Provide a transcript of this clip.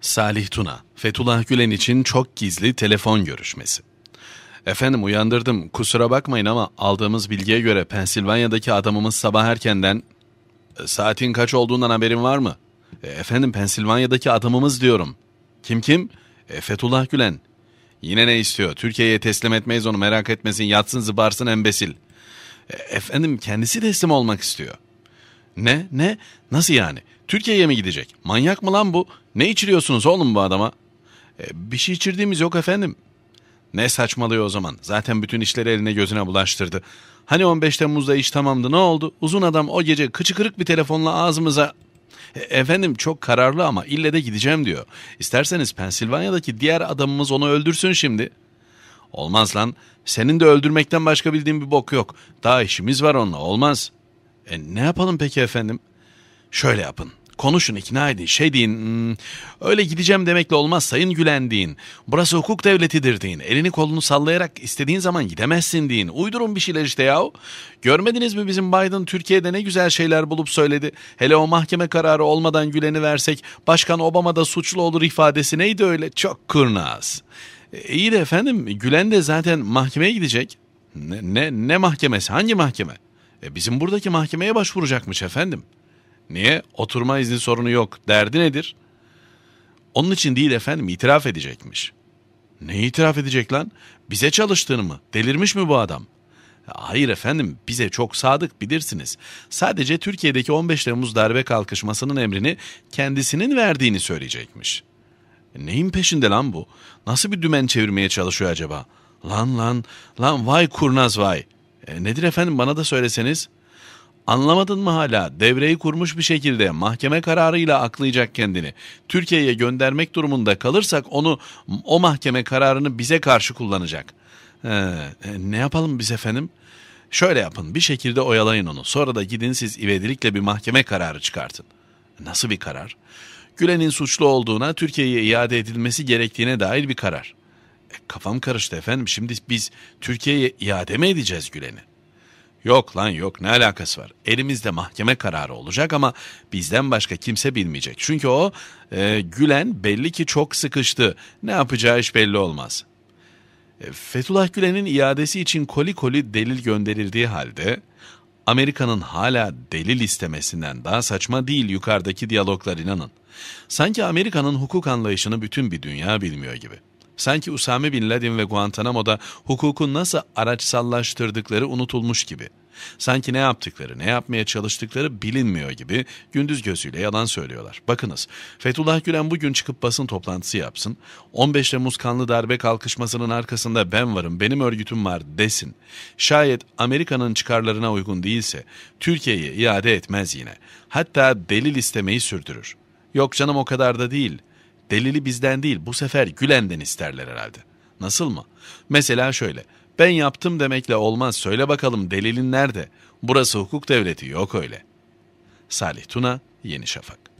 Salih Tuna, Fethullah Gülen için çok gizli telefon görüşmesi. Efendim uyandırdım kusura bakmayın ama aldığımız bilgiye göre Pensilvanya'daki adamımız sabah erkenden e, saatin kaç olduğundan haberin var mı? E, efendim Pensilvanya'daki adamımız diyorum. Kim kim? E, Fethullah Gülen. Yine ne istiyor? Türkiye'ye teslim etmeyiz onu merak etmesin yatsın zıbarsın embesil. E, efendim kendisi teslim olmak istiyor. Ne? Ne? Nasıl yani? Türkiye'ye mi gidecek? Manyak mı lan bu? Ne içiriyorsunuz oğlum bu adama? E, bir şey içirdiğimiz yok efendim. Ne saçmalıyor o zaman? Zaten bütün işleri eline gözüne bulaştırdı. Hani 15 Temmuz'da iş tamamdı ne oldu? Uzun adam o gece kıçı kırık bir telefonla ağzımıza... E, efendim çok kararlı ama ille de gideceğim diyor. İsterseniz Pensilvanya'daki diğer adamımız onu öldürsün şimdi. Olmaz lan. Senin de öldürmekten başka bildiğin bir bok yok. Daha işimiz var onunla olmaz.'' E, ne yapalım peki efendim? Şöyle yapın. Konuşun, ikna edin, şey deyin. Hmm, öyle gideceğim demekle olmaz sayın Gülen deyin. Burası hukuk devletidir deyin. Elini kolunu sallayarak istediğin zaman gidemezsin deyin. Uydurun bir şeyler işte yahu. Görmediniz mi bizim Biden Türkiye'de ne güzel şeyler bulup söyledi. Hele o mahkeme kararı olmadan Gülen'i versek Başkan Obama da suçlu olur ifadesi neydi öyle? Çok kurnaz. E, iyi de efendim Gülen de zaten mahkemeye gidecek. Ne, ne, ne mahkemesi? Hangi mahkeme? E bizim buradaki mahkemeye başvuracakmış efendim. Niye? Oturma izni sorunu yok. Derdi nedir? Onun için değil efendim itiraf edecekmiş. Ne itiraf edecek lan? Bize çalıştığını mı? Delirmiş mi bu adam? E, hayır efendim bize çok sadık bilirsiniz. Sadece Türkiye'deki 15 Temmuz darbe kalkışmasının emrini kendisinin verdiğini söyleyecekmiş. E, neyin peşinde lan bu? Nasıl bir dümen çevirmeye çalışıyor acaba? Lan lan lan vay kurnaz vay.'' E, nedir efendim bana da söyleseniz. Anlamadın mı hala? Devreyi kurmuş bir şekilde mahkeme kararıyla aklayacak kendini. Türkiye'ye göndermek durumunda kalırsak onu o mahkeme kararını bize karşı kullanacak. Ee, ne yapalım biz efendim? Şöyle yapın bir şekilde oyalayın onu. Sonra da gidin siz ivedilikle bir mahkeme kararı çıkartın. Nasıl bir karar? Gülen'in suçlu olduğuna Türkiye'ye iade edilmesi gerektiğine dair bir karar. Kafam karıştı efendim. Şimdi biz Türkiye'ye iade mi edeceğiz Gülen'i? Yok lan yok ne alakası var? Elimizde mahkeme kararı olacak ama bizden başka kimse bilmeyecek. Çünkü o e, Gülen belli ki çok sıkıştı. Ne yapacağı iş belli olmaz. E, Fethullah Gülen'in iadesi için koli koli delil gönderildiği halde Amerika'nın hala delil istemesinden daha saçma değil yukarıdaki diyaloglar inanın. Sanki Amerika'nın hukuk anlayışını bütün bir dünya bilmiyor gibi. Sanki Usami Bin Laden ve Guantanamo'da hukuku nasıl araçsallaştırdıkları unutulmuş gibi. Sanki ne yaptıkları, ne yapmaya çalıştıkları bilinmiyor gibi gündüz gözüyle yalan söylüyorlar. Bakınız, Fethullah Gülen bugün çıkıp basın toplantısı yapsın, 15 Temmuz kanlı darbe kalkışmasının arkasında ben varım, benim örgütüm var desin. Şayet Amerika'nın çıkarlarına uygun değilse Türkiye'yi iade etmez yine. Hatta delil istemeyi sürdürür. Yok canım o kadar da değil. Delili bizden değil bu sefer Gülen'den isterler herhalde. Nasıl mı? Mesela şöyle. Ben yaptım demekle olmaz söyle bakalım delilin nerede? Burası hukuk devleti yok öyle. Salih Tuna, Yeni Şafak.